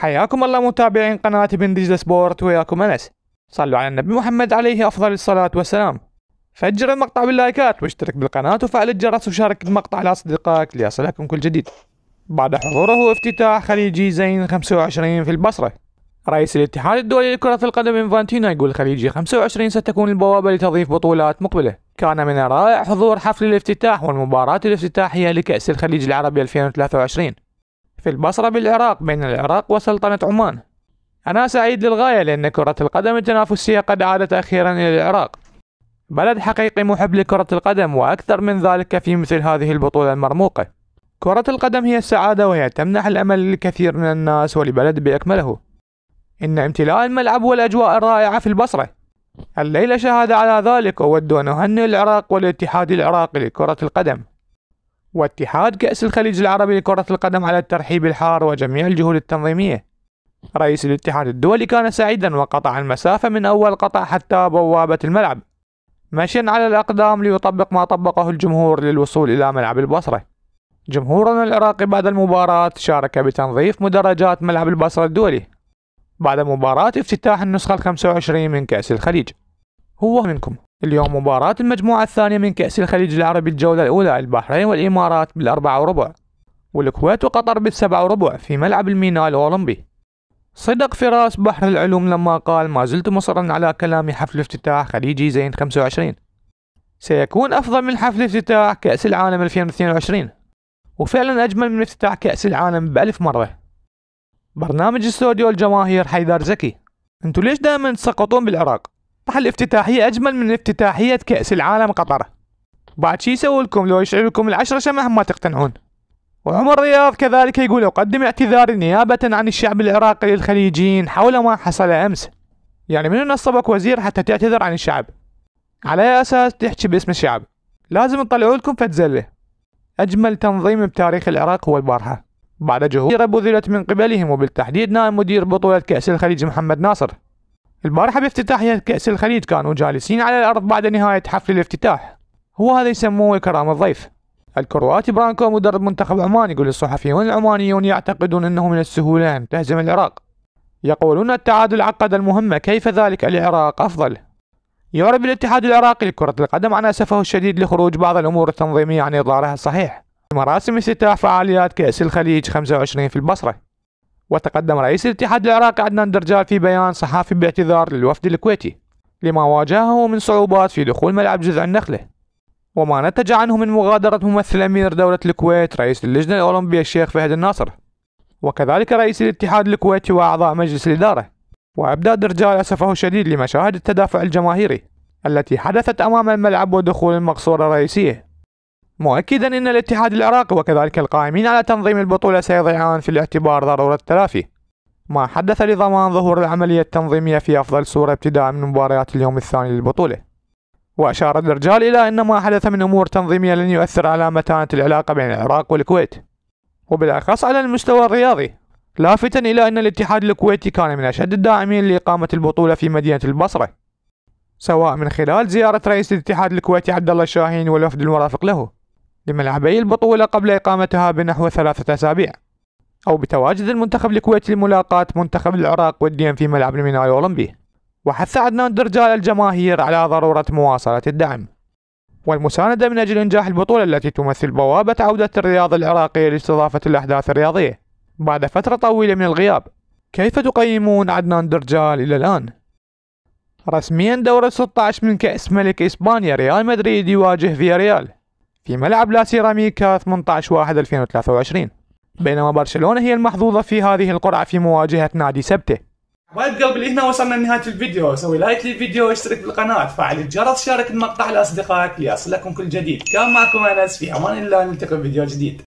حياكم الله متابعين قناة بن دجلة سبورت وياكم أنس صلوا على النبي محمد عليه أفضل الصلاة والسلام فجر المقطع باللايكات واشترك بالقناة وفعل الجرس وشارك المقطع لأصدقائك ليصلكم كل جديد بعد حضوره افتتاح خليجي زين 25 في البصرة رئيس الاتحاد الدولي لكرة القدم انفانتينا يقول خليجي 25 ستكون البوابة لتضيف بطولات مقبلة كان من الرائع حضور حفل الافتتاح والمباراة الافتتاحية لكأس الخليج العربي 2023 في البصرة بالعراق بين العراق وسلطنة عمان أنا سعيد للغاية لأن كرة القدم التنافسية قد عادت أخيرا إلى العراق بلد حقيقي محب لكرة القدم وأكثر من ذلك في مثل هذه البطولة المرموقة كرة القدم هي السعادة وهي تمنح الأمل للكثير من الناس ولبلد بأكمله إن امتلاء الملعب والأجواء الرائعة في البصرة الليلة شهادة على ذلك أود أن أهنئ العراق والاتحاد العراقي لكرة القدم واتحاد كأس الخليج العربي لكرة القدم على الترحيب الحار وجميع الجهود التنظيمية رئيس الاتحاد الدولي كان سعيدا وقطع المسافة من أول قطع حتى بوابة الملعب مشيا على الأقدام ليطبق ما طبقه الجمهور للوصول إلى ملعب البصرة جمهورنا العراقي بعد المباراة شارك بتنظيف مدرجات ملعب البصرة الدولي بعد مباراة افتتاح النسخة الخمسة وعشرين من كأس الخليج هو منكم اليوم مباراة المجموعة الثانية من كأس الخليج العربي الجولة الأولى البحرين والإمارات بالأربعة وربع والكويت وقطر بالسبعة وربع في ملعب الميناء الأولمبي صدق فراس بحر العلوم لما قال ما زلت مصرا على كلام حفل افتتاح خليجي زين 25 سيكون أفضل من حفل افتتاح كأس العالم 2022 وفعلا أجمل من افتتاح كأس العالم بألف مرة برنامج استوديو الجماهير حيدر زكي انتو ليش دائما تسقطون بالعراق طبعا الافتتاحيه اجمل من افتتاحيه كاس العالم قطر بعد شي يسوي لكم لو يشعل لكم العشرة شمه ما تقتنعون وعمر رياض كذلك يقول أقدم اعتذاري نيابة عن الشعب العراقي للخليجيين حول ما حصل أمس يعني من نصبك وزير حتى تعتذر عن الشعب على أساس تحكي باسم الشعب لازم نطلعوا لكم فتزلة أجمل تنظيم بتاريخ العراق هو البارحة بعد جهود بذلت من قبلهم وبالتحديد نائب مدير بطولة كأس الخليج محمد ناصر البارحة بافتتاح كأس الخليج كانوا جالسين على الأرض بعد نهاية حفل الافتتاح هو هذا يسموه كرامة الضيف الكرواتي برانكو مدرب منتخب عمان يقول الصحفيون العمانيون يعتقدون أنه من السهولة أن تهزم العراق يقولون التعادل عقد المهمة كيف ذلك العراق أفضل يعرب الاتحاد العراقي لكرة القدم عن أسفه الشديد لخروج بعض الأمور التنظيمية عن إطارها الصحيح مراسم افتتاح فعاليات كأس الخليج 25 في البصرة وتقدم رئيس الاتحاد العراقي عدنان درجال في بيان صحافي باعتذار للوفد الكويتي لما واجهه من صعوبات في دخول ملعب جذع النخلة وما نتج عنه من مغادرة ممثل أمير دولة الكويت رئيس اللجنة الأولمبية الشيخ فهد الناصر وكذلك رئيس الاتحاد الكويتي وأعضاء مجلس الإدارة وأبدى درجال أسفه الشديد لمشاهد التدافع الجماهيري التي حدثت أمام الملعب ودخول المقصورة الرئيسية مؤكدا أن الاتحاد العراقي وكذلك القائمين على تنظيم البطولة سيضعان في الاعتبار ضرورة التلافي ما حدث لضمان ظهور العملية التنظيمية في أفضل صورة ابتداء من مباريات اليوم الثاني للبطولة وأشار الرجال إلى أن ما حدث من أمور تنظيمية لن يؤثر على متانة العلاقة بين العراق والكويت وبالأخص على المستوى الرياضي لافتا إلى أن الاتحاد الكويتي كان من أشد الداعمين لإقامة البطولة في مدينة البصرة سواء من خلال زيارة رئيس الاتحاد الكويتي عبد الله الشاهين والوفد المرافق له لملعبي البطولة قبل إقامتها بنحو ثلاثة أسابيع أو بتواجد المنتخب الكويتي لملاقاة منتخب العراق وديا في ملعب الميناء الأولمبي وحث عدنان درجال الجماهير على ضرورة مواصلة الدعم والمساندة من أجل إنجاح البطولة التي تمثل بوابة عودة الرياضة العراقية لاستضافة الأحداث الرياضية بعد فترة طويلة من الغياب كيف تقيمون عدنان درجال إلى الآن؟ رسميا دورة 16 من كأس ملك إسبانيا ريال مدريد يواجه فيا ريال في ملعب لا سيراميكا 18 1 2023 بينما برشلونة هي المحظوظة في هذه القرعة في مواجهة نادي سبتة حبايب قلبي هنا وصلنا لنهاية الفيديو سوي لايك للفيديو واشترك بالقناة فعل الجرس شارك المقطع لأصدقائك ليصلكم كل جديد كان معكم أنس في أمان الله نلتقي في فيديو جديد